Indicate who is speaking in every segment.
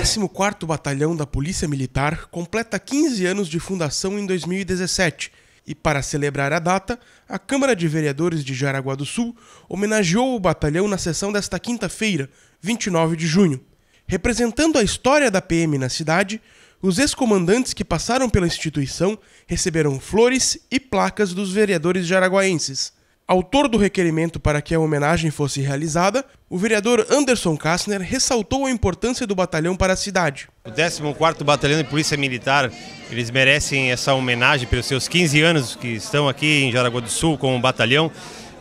Speaker 1: 14º Batalhão da Polícia Militar completa 15 anos de fundação em 2017 e, para celebrar a data, a Câmara de Vereadores de Jaraguá do Sul homenageou o batalhão na sessão desta quinta-feira, 29 de junho. Representando a história da PM na cidade, os ex-comandantes que passaram pela instituição receberam flores e placas dos vereadores jaraguaenses. Autor do requerimento para que a homenagem fosse realizada, o vereador Anderson Kastner ressaltou a importância do batalhão para a cidade.
Speaker 2: O 14º Batalhão de Polícia Militar, eles merecem essa homenagem pelos seus 15 anos que estão aqui em Jaraguá do Sul com o batalhão,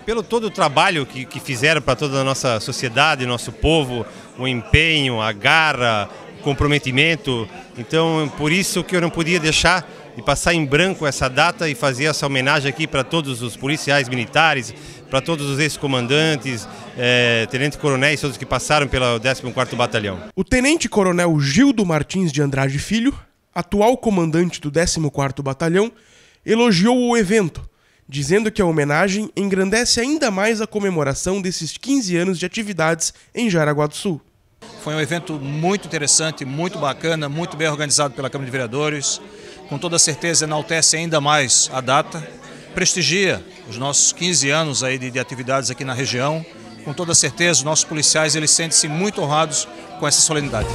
Speaker 2: pelo todo o trabalho que, que fizeram para toda a nossa sociedade, nosso povo, o empenho, a garra, o comprometimento. Então, por isso que eu não podia deixar e passar em branco essa data e fazer essa homenagem aqui para todos os policiais militares, para todos os ex-comandantes, é, eh, tenente-coronéis, todos que passaram pelo 14º Batalhão.
Speaker 1: O tenente-coronel Gildo Martins de Andrade Filho, atual comandante do 14º Batalhão, elogiou o evento, dizendo que a homenagem engrandece ainda mais a comemoração desses 15 anos de atividades em Jaraguá do Sul.
Speaker 3: Foi um evento muito interessante, muito bacana, muito bem organizado pela Câmara de Vereadores com toda certeza enaltece ainda mais a data, prestigia os nossos 15 anos aí de, de atividades aqui na região. Com toda certeza, os nossos policiais eles sentem-se muito honrados com essa solenidade.